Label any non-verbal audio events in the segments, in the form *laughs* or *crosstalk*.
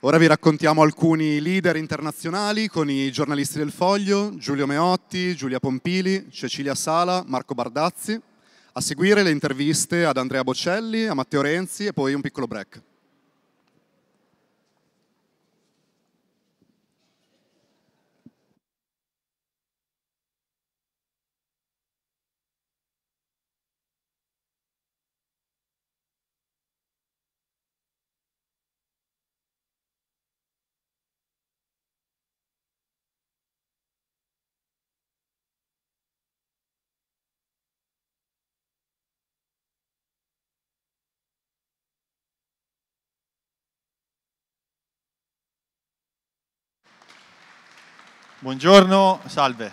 Ora vi raccontiamo alcuni leader internazionali con i giornalisti del Foglio, Giulio Meotti, Giulia Pompili, Cecilia Sala, Marco Bardazzi. A seguire le interviste ad Andrea Bocelli, a Matteo Renzi e poi un piccolo break. Buongiorno, salve.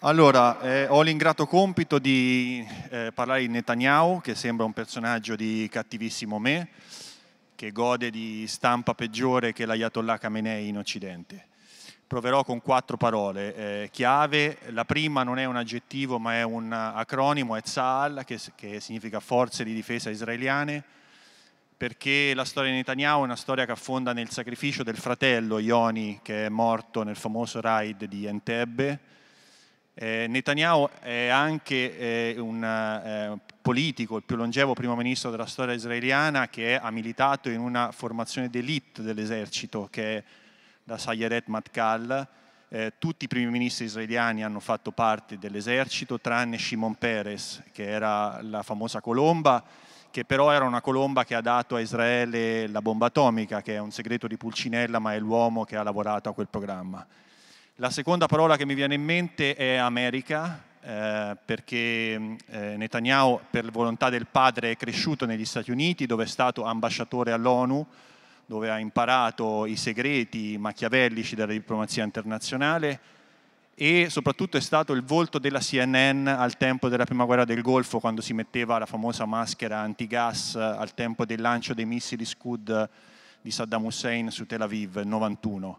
Allora, eh, ho l'ingrato compito di eh, parlare di Netanyahu, che sembra un personaggio di cattivissimo me, che gode di stampa peggiore che l'Ayatollah Khamenei in Occidente. Proverò con quattro parole eh, chiave. La prima non è un aggettivo, ma è un acronimo, è Tzal, che, che significa Forze di difesa israeliane perché la storia di Netanyahu è una storia che affonda nel sacrificio del fratello Ioni che è morto nel famoso raid di Entebbe. Eh, Netanyahu è anche eh, un eh, politico, il più longevo primo ministro della storia israeliana che ha militato in una formazione d'élite dell'esercito che è la Sayeret Matkal. Eh, tutti i primi ministri israeliani hanno fatto parte dell'esercito tranne Shimon Peres che era la famosa colomba che però era una colomba che ha dato a Israele la bomba atomica, che è un segreto di Pulcinella, ma è l'uomo che ha lavorato a quel programma. La seconda parola che mi viene in mente è America, eh, perché eh, Netanyahu, per volontà del padre, è cresciuto negli Stati Uniti, dove è stato ambasciatore all'ONU, dove ha imparato i segreti machiavellici della diplomazia internazionale e soprattutto è stato il volto della CNN al tempo della prima guerra del Golfo, quando si metteva la famosa maschera antigas eh, al tempo del lancio dei missili Scud eh, di Saddam Hussein su Tel Aviv nel 91.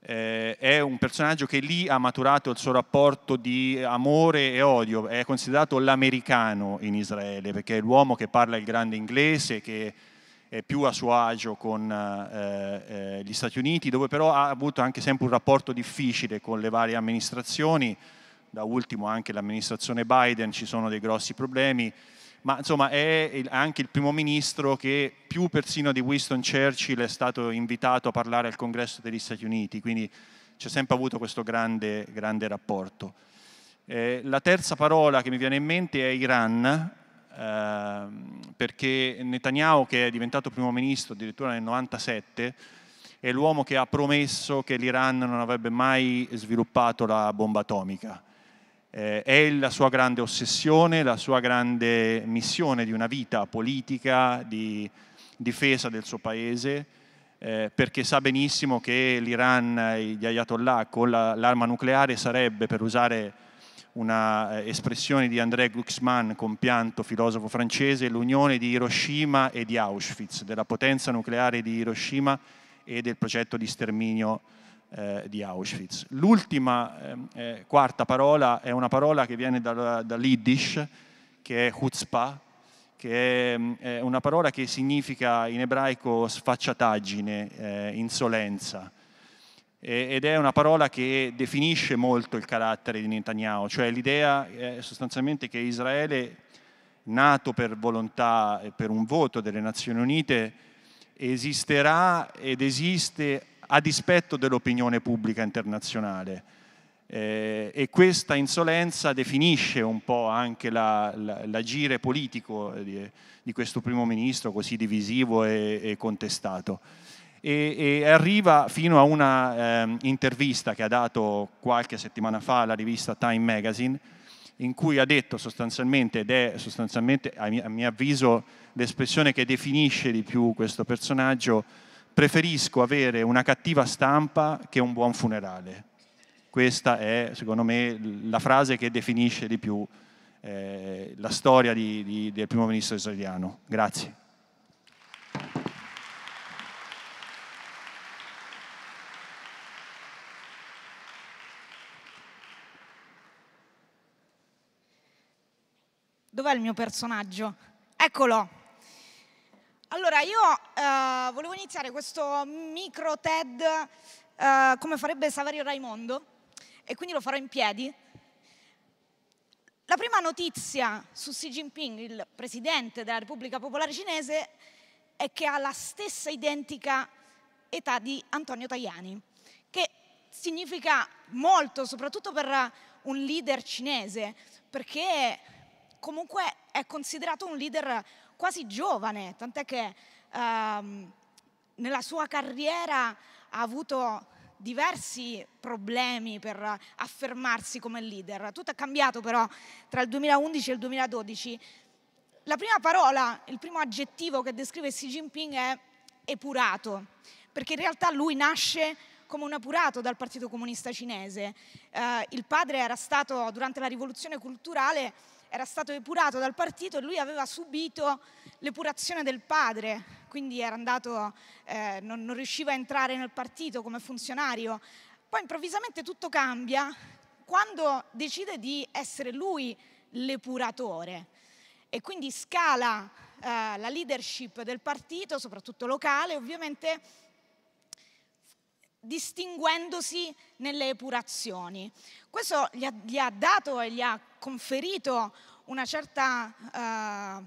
Eh, è un personaggio che lì ha maturato il suo rapporto di amore e odio, è considerato l'americano in Israele perché è l'uomo che parla il grande inglese, che eh, più a suo agio con eh, eh, gli Stati Uniti, dove però ha avuto anche sempre un rapporto difficile con le varie amministrazioni, da ultimo anche l'amministrazione Biden, ci sono dei grossi problemi, ma insomma è il, anche il primo ministro che più persino di Winston Churchill è stato invitato a parlare al congresso degli Stati Uniti, quindi c'è sempre avuto questo grande, grande rapporto. Eh, la terza parola che mi viene in mente è Iran, Ehm, perché Netanyahu, che è diventato primo ministro addirittura nel 97, è l'uomo che ha promesso che l'Iran non avrebbe mai sviluppato la bomba atomica. Eh, è la sua grande ossessione, la sua grande missione di una vita politica, di difesa del suo paese, eh, perché sa benissimo che l'Iran, gli ayatollah, con la, l'arma nucleare sarebbe, per usare una eh, espressione di André Glucksmann, compianto filosofo francese, l'unione di Hiroshima e di Auschwitz, della potenza nucleare di Hiroshima e del progetto di sterminio eh, di Auschwitz. L'ultima eh, eh quarta parola è una parola che viene dall'Iddish, da che è chutzpah, che è, mm, è, una parola che significa in ebraico sfacciataggine, eh, insolenza ed è una parola che definisce molto il carattere di Netanyahu, cioè l'idea è sostanzialmente che Israele, nato per volontà e per un voto delle Nazioni Unite, esisterà ed esiste a dispetto dell'opinione pubblica internazionale. Eh, e questa insolenza definisce un po' anche la, la, l'agire politico eh, di, di, questo primo ministro così divisivo e, e contestato e, e arriva fino a una eh, intervista che ha dato qualche settimana fa alla rivista Time Magazine, in cui ha detto sostanzialmente, ed è sostanzialmente a mio, a mio avviso l'espressione che definisce di più questo personaggio, preferisco avere una cattiva stampa che un buon funerale. Questa è, secondo me, la frase che definisce di più eh, la storia di, di, del primo ministro israeliano. Grazie. dov'è il mio personaggio? Eccolo. Allora, io eh, volevo iniziare questo micro TED eh, come farebbe Saverio Raimondo e quindi lo farò in piedi. La prima notizia su Xi Jinping, il presidente della Repubblica Popolare Cinese, è che ha la stessa identica età di Antonio Tajani, che significa molto, soprattutto per un leader cinese, perché comunque è considerato un leader quasi giovane, tant'è che ehm, nella sua carriera ha avuto diversi problemi per affermarsi come leader. Tutto è cambiato però tra il 2011 e il 2012. La prima parola, il primo aggettivo che descrive Xi Jinping è epurato, perché in realtà lui nasce come un apurato dal Partito Comunista Cinese. Eh, il padre era stato durante la rivoluzione culturale era stato epurato dal partito e lui aveva subito l'epurazione del padre, quindi era andato, eh, non, non riusciva a entrare nel partito come funzionario. Poi improvvisamente tutto cambia quando decide di essere lui l'epuratore e quindi scala eh, la leadership del partito, soprattutto locale, ovviamente distinguendosi nelle epurazioni. Questo gli ha, gli ha dato e gli ha conferito una certa, eh,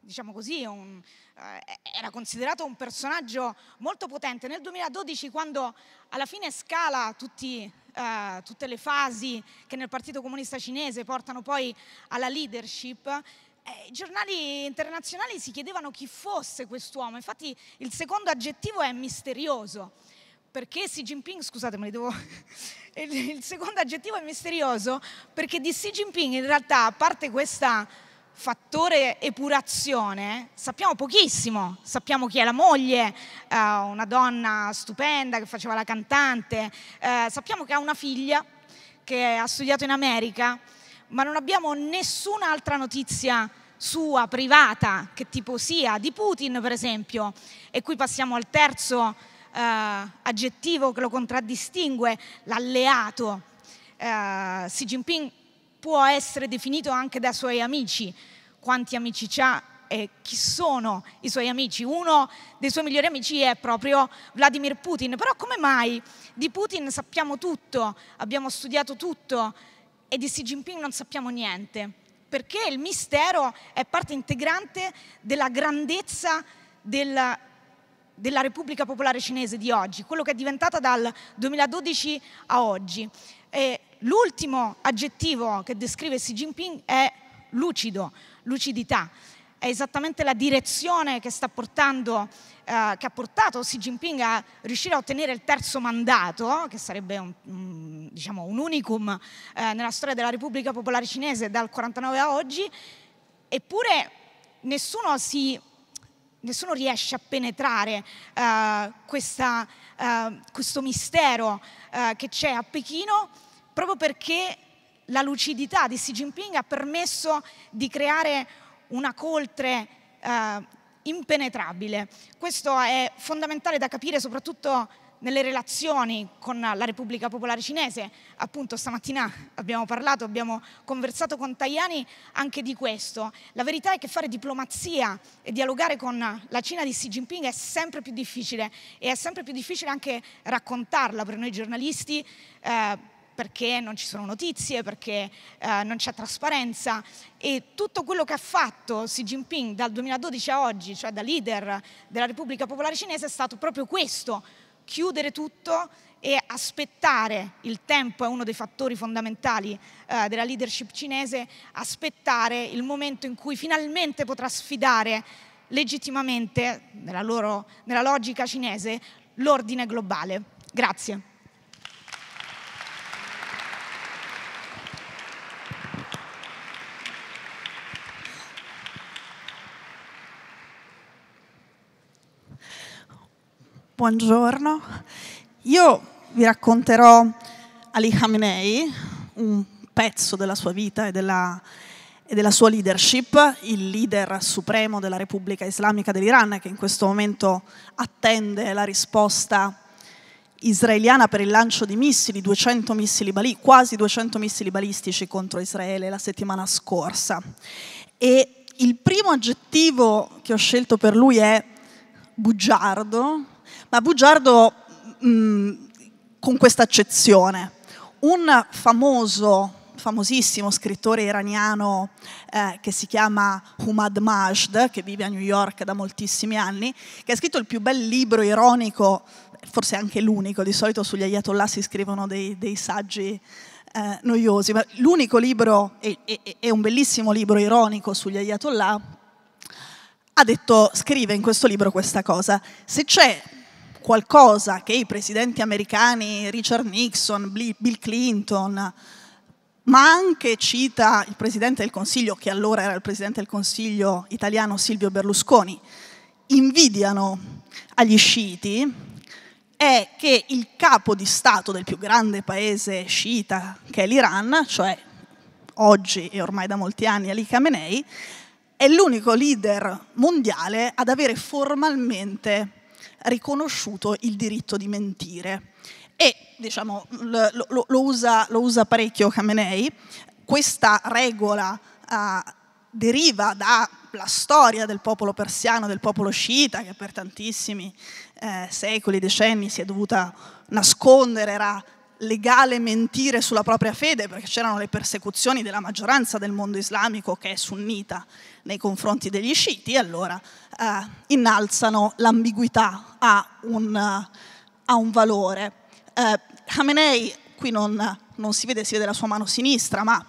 diciamo così, un, eh, era considerato un personaggio molto potente. Nel 2012, quando alla fine scala tutti, eh, tutte le fasi che nel Partito Comunista Cinese portano poi alla leadership, eh, i giornali internazionali si chiedevano chi fosse quest'uomo, infatti il secondo aggettivo è misterioso perché Xi Jinping, scusate, ma devo... *laughs* il, secondo aggettivo è misterioso, perché di Xi Jinping in realtà, a parte questa fattore epurazione, sappiamo pochissimo, sappiamo chi è la moglie, eh, una donna stupenda che faceva la cantante, eh, sappiamo che ha una figlia che ha studiato in America, ma non abbiamo nessun'altra notizia sua, privata, che tipo sia, di Putin per esempio. E qui passiamo al terzo eh, aggettivo che lo contraddistingue, l'alleato. Eh, Xi Jinping può essere definito anche da suoi amici. Quanti amici ha e chi sono i suoi amici? Uno dei suoi migliori amici è proprio Vladimir Putin. Però come mai di Putin sappiamo tutto, abbiamo studiato tutto e di Xi Jinping non sappiamo niente? Perché il mistero è parte integrante della grandezza del della Repubblica Popolare Cinese di oggi, quello che è diventata dal 2012 a oggi. E l'ultimo aggettivo che descrive Xi Jinping è lucido, lucidità. È esattamente la direzione che, portando, eh, che ha portato Xi Jinping a riuscire a ottenere il terzo mandato, che sarebbe un, un, diciamo, un unicum eh, nella storia della Repubblica Popolare Cinese dal 49 a oggi, eppure nessuno si nessuno riesce a penetrare uh, questa, uh, questo mistero uh, che c'è a Pechino proprio perché la lucidità di Xi Jinping ha permesso di creare una coltre impenetrabile. Questo è fondamentale da capire soprattutto nelle relazioni con la Repubblica Popolare Cinese. Appunto stamattina abbiamo parlato, abbiamo conversato con Tajani anche di questo. La verità è che fare diplomazia e dialogare con la Cina di Xi Jinping è sempre più difficile e è sempre più difficile anche raccontarla per noi giornalisti. Eh, perché non ci sono notizie, perché eh, non c'è trasparenza e tutto quello che ha fatto Xi Jinping dal 2012 a oggi, cioè da leader della Repubblica Popolare Cinese, è stato proprio questo, chiudere tutto e aspettare, il tempo è uno dei fattori fondamentali eh, della leadership cinese, aspettare il momento in cui finalmente potrà sfidare legittimamente, nella, loro, nella logica cinese, l'ordine globale. Grazie. Buongiorno. Io vi racconterò Ali Khamenei, un pezzo della sua vita e della, e della sua leadership, il leader supremo della Repubblica Islamica dell'Iran, che in questo momento attende la risposta israeliana per il lancio di missili, 200 missili bali, quasi 200 missili balistici contro Israele la settimana scorsa. E il primo aggettivo che ho scelto per lui è bugiardo, ma bugiardo mh, mm, con questa accezione. Un famoso famosissimo scrittore iraniano eh, che si chiama Humad Majd, che vive a New York da moltissimi anni, che ha scritto il più bel libro ironico, forse anche l'unico, di solito sugli Ayatollah si scrivono dei, dei saggi eh, noiosi, ma l'unico libro, è, e, e un bellissimo libro ironico sugli Ayatollah, ha detto, scrive in questo libro questa cosa, se c'è qualcosa che i presidenti americani, Richard Nixon, Bill Clinton, ma anche cita il presidente del Consiglio, che allora era il presidente del Consiglio italiano Silvio Berlusconi, invidiano agli sciiti è che il capo di Stato del più grande paese sciita, che è l'Iran, cioè oggi e ormai da molti anni Ali Khamenei, è l'unico leader mondiale ad avere formalmente riconosciuto il diritto di mentire. E diciamo, lo, lo, lo, usa, lo, usa, parecchio Khamenei, questa regola eh, deriva dalla storia del popolo persiano, del popolo sciita, che per tantissimi eh, secoli, decenni si è dovuta nascondere, era legale mentire sulla propria fede, perché c'erano le persecuzioni della maggioranza del mondo islamico che è sunnita nei confronti degli sciiti, allora eh, innalzano l'ambiguità a un, eh, a un valore. Eh, Khamenei, qui non, non, si vede, si vede la sua mano sinistra, ma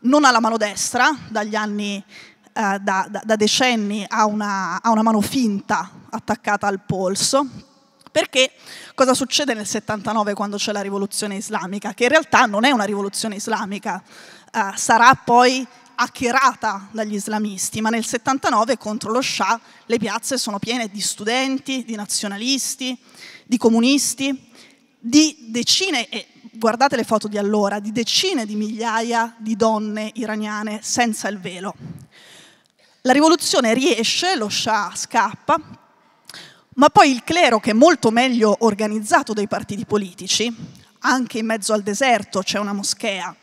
non ha la mano destra, dagli anni, eh, da, da, da, decenni ha una, ha una mano finta attaccata al polso, perché cosa succede nel 79 quando c'è la rivoluzione islamica? Che in realtà non è una rivoluzione islamica, eh, sarà poi hackerata dagli islamisti, ma nel 79 contro lo Shah le piazze sono piene di studenti, di nazionalisti, di comunisti, di decine, e guardate le foto di allora, di decine di migliaia di donne iraniane senza il velo. La rivoluzione riesce, lo Shah scappa, ma poi il clero, che è molto meglio organizzato dei partiti politici, anche in mezzo al deserto c'è una moschea,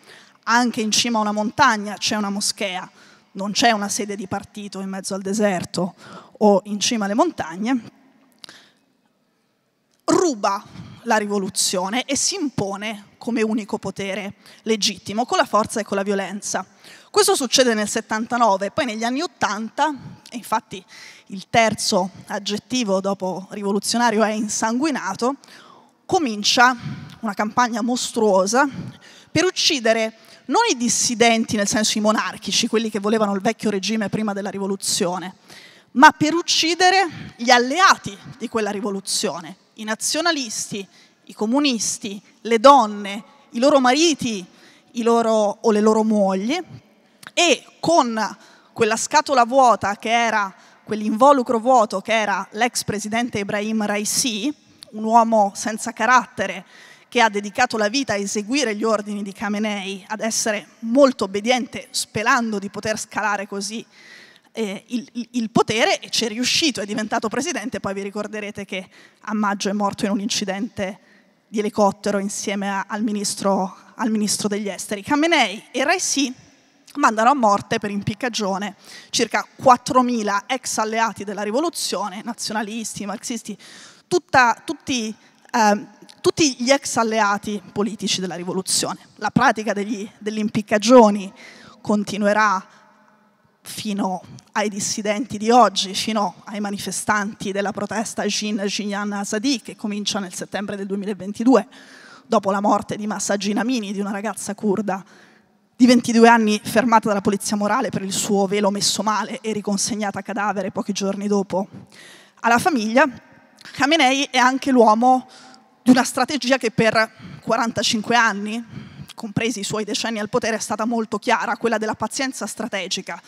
anche in cima a una montagna c'è una moschea, non c'è una sede di partito in mezzo al deserto o in cima alle montagne, ruba la rivoluzione e si impone come unico potere legittimo con la forza e con la violenza. Questo succede nel 79, poi negli anni 80, infatti il terzo aggettivo dopo rivoluzionario è insanguinato, comincia una campagna mostruosa per uccidere non i dissidenti nel senso i monarchici, quelli che volevano il vecchio regime prima della rivoluzione, ma per uccidere gli alleati di quella rivoluzione, i nazionalisti, i comunisti, le donne, i loro mariti i loro, o le loro mogli, e con quella scatola vuota che era, quell'involucro vuoto che era l'ex presidente Ibrahim Raisi, un uomo senza carattere che ha dedicato la vita a eseguire gli ordini di Khamenei, ad essere molto obbediente, sperando di poter scalare così eh, il, il, potere e ci è riuscito, è diventato presidente, poi vi ricorderete che a maggio è morto in un incidente di elicottero insieme a, al, ministro, al, ministro, degli esteri. Khamenei e Raisi mandano a morte per impiccagione circa 4.000 ex alleati della rivoluzione, nazionalisti, marxisti, tutta, tutti, eh, tutti, gli ex alleati politici della rivoluzione. La pratica degli, degli impiccagioni continuerà fino ai dissidenti di oggi, fino ai manifestanti della protesta Jin Jinyan Asadi che comincia nel settembre del 2022 dopo la morte di Massa Ginamini, di una ragazza kurda di 22 anni fermata dalla polizia morale per il suo velo messo male e riconsegnata a cadavere pochi giorni dopo alla famiglia, Khamenei è anche l'uomo di una strategia che per 45 anni, compresi i suoi decenni al potere, è stata molto chiara, quella della pazienza strategica.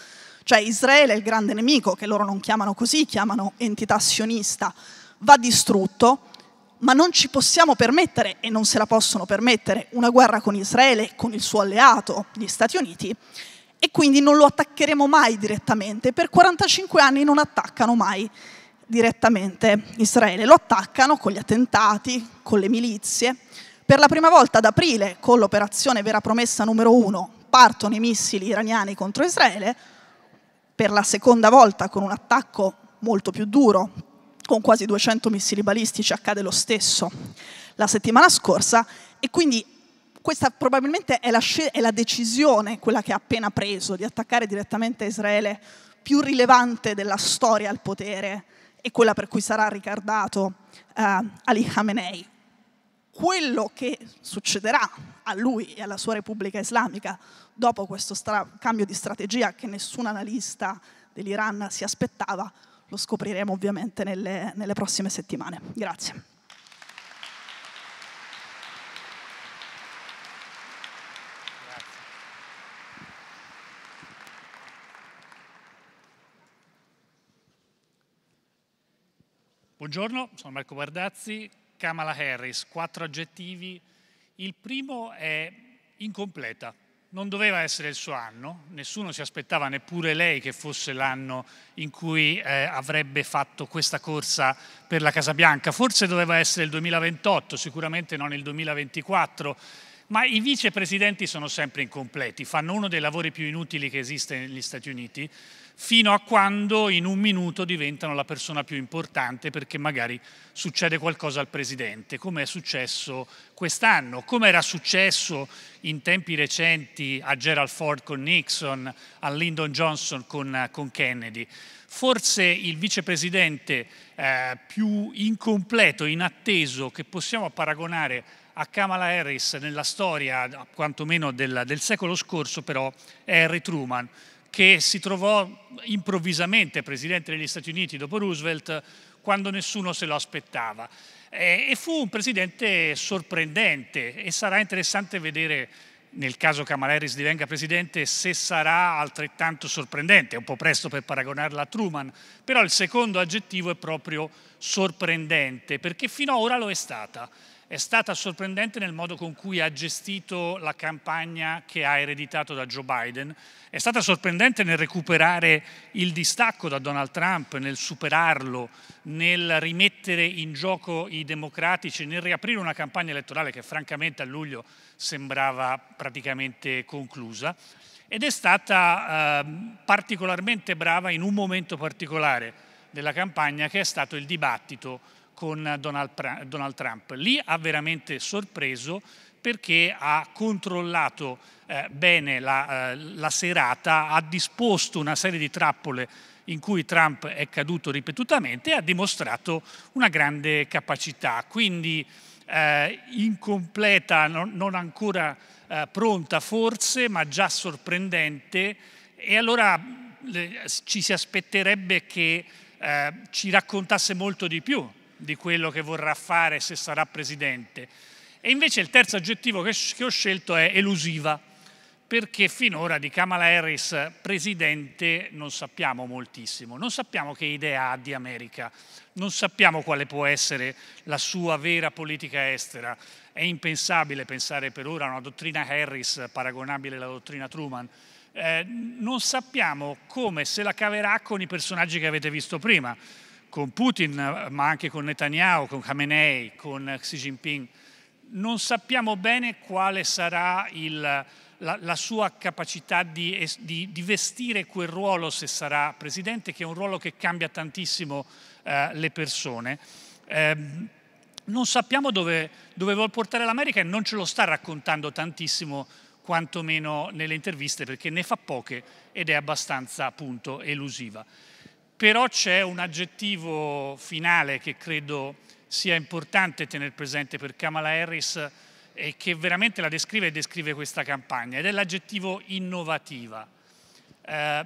Cioè Israele è il grande nemico, che loro non chiamano così, chiamano entità sionista, va distrutto, ma non ci possiamo permettere, e non se la possono permettere, una guerra con Israele, con il suo alleato, gli Stati Uniti, e quindi non lo attaccheremo mai direttamente. Per 45 anni non attaccano mai direttamente Israele, lo attaccano con gli attentati, con le milizie. Per la prima volta ad aprile, con l'operazione Vera Promessa numero uno, partono i missili iraniani contro Israele, per la seconda volta con un attacco molto più duro, con quasi 200 missili balistici accade lo stesso la settimana scorsa e quindi questa probabilmente è la, è la, decisione, quella che ha appena preso, di attaccare direttamente Israele più rilevante della storia al potere e quella per cui sarà ricordato eh, Ali Khamenei. Quello che succederà a lui e alla sua Repubblica Islamica dopo questo cambio di strategia che nessun analista dell'Iran si aspettava lo scopriremo ovviamente nelle, nelle prossime settimane. Grazie. Buongiorno, sono Marco Guardazzi, Kamala Harris, quattro aggettivi. Il primo è incompleta non doveva essere il suo anno, nessuno si aspettava neppure lei che fosse l'anno in cui eh, avrebbe fatto questa corsa per la Casa Bianca, forse doveva essere il 2028, sicuramente non il 2024 ma i vicepresidenti sono sempre incompleti, fanno uno dei lavori più inutili che esiste negli Stati Uniti, fino a quando in un minuto diventano la persona più importante perché magari succede qualcosa al presidente, come è successo quest'anno, come era successo in tempi recenti a Gerald Ford con Nixon, a Lyndon Johnson con, eh, con Kennedy. Forse il vicepresidente eh, più incompleto, inatteso che possiamo paragonare a Kamala Harris nella storia, quantomeno del, del secolo scorso, però è Harry Truman, che si trovò improvvisamente presidente degli Stati Uniti dopo Roosevelt quando nessuno se lo aspettava. e fu un presidente sorprendente e sarà interessante vedere nel caso Kamala Harris divenga presidente, se sarà altrettanto sorprendente, è un po' presto per paragonarla a Truman, però il secondo aggettivo è proprio sorprendente, perché fino ad ora lo è stata è stata sorprendente nel modo con cui ha gestito la campagna che ha ereditato da Joe Biden, è stata sorprendente nel recuperare il distacco da Donald Trump, nel superarlo, nel rimettere in gioco i democratici, nel riaprire una campagna elettorale che francamente a luglio sembrava praticamente conclusa ed è stata eh, particolarmente brava in un momento particolare della campagna che è stato il dibattito con Donald Trump. Lì ha veramente sorpreso perché ha controllato eh, bene la, eh, la, serata, ha disposto una serie di trappole in cui Trump è caduto ripetutamente e ha dimostrato una grande capacità. Quindi eh, incompleta, non, non ancora eh, pronta forse, ma già sorprendente. E allora le, ci si aspetterebbe che eh, ci raccontasse molto di più di quello che vorrà fare se sarà presidente. E invece il terzo aggettivo che, ho scelto è elusiva, perché finora di Kamala Harris presidente non sappiamo moltissimo, non sappiamo che idea ha di America, non sappiamo quale può essere la sua vera politica estera. È impensabile pensare per ora a una dottrina Harris paragonabile alla dottrina Truman. Eh, non sappiamo come se la caverà con i personaggi che avete visto prima con Putin, ma anche con Netanyahu, con Khamenei, con Xi Jinping, non sappiamo bene quale sarà il, la, la, sua capacità di, di, di, vestire quel ruolo se sarà presidente, che è un ruolo che cambia tantissimo eh, le persone. Eh, non sappiamo dove, dove vuol portare l'America e non ce lo sta raccontando tantissimo quantomeno nelle interviste perché ne fa poche ed è abbastanza appunto elusiva però c'è un aggettivo finale che credo sia importante tenere presente per Kamala Harris e che veramente la descrive e descrive questa campagna ed è l'aggettivo innovativa. Eh,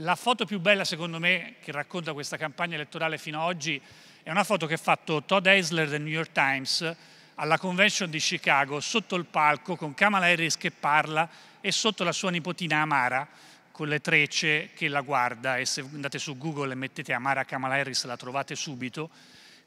la foto più bella secondo me che racconta questa campagna elettorale fino ad oggi è una foto che ha fatto Todd Eisler del New York Times alla convention di Chicago sotto il palco con Kamala Harris che parla e sotto la sua nipotina Amara con le trecce che la guarda e se andate su Google e mettete Amara Kamala Harris la trovate subito,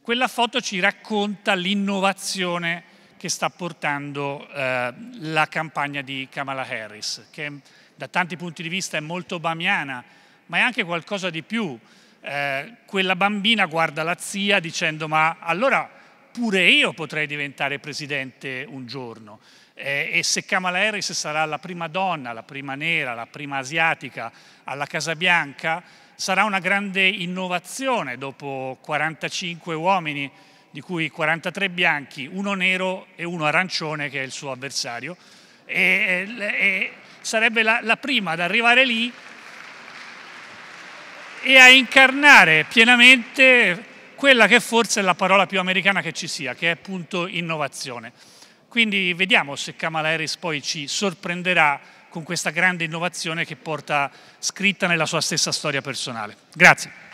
quella foto ci racconta l'innovazione che sta portando eh, la campagna di Kamala Harris, che da tanti punti di vista è molto bamiana, ma è anche qualcosa di più. Eh, quella bambina guarda la zia dicendo ma allora pure io potrei diventare presidente un giorno eh, e se Kamala Harris sarà la prima donna, la prima nera, la prima asiatica alla Casa Bianca, sarà una grande innovazione dopo 45 uomini, di cui 43 bianchi, uno nero e uno arancione che è il suo avversario. E, e sarebbe la, la prima ad arrivare lì e a incarnare pienamente quella che forse è la parola più americana che ci sia, che è appunto innovazione. Quindi vediamo se Kamala Harris poi ci sorprenderà con questa grande innovazione che porta scritta nella sua stessa storia personale. Grazie.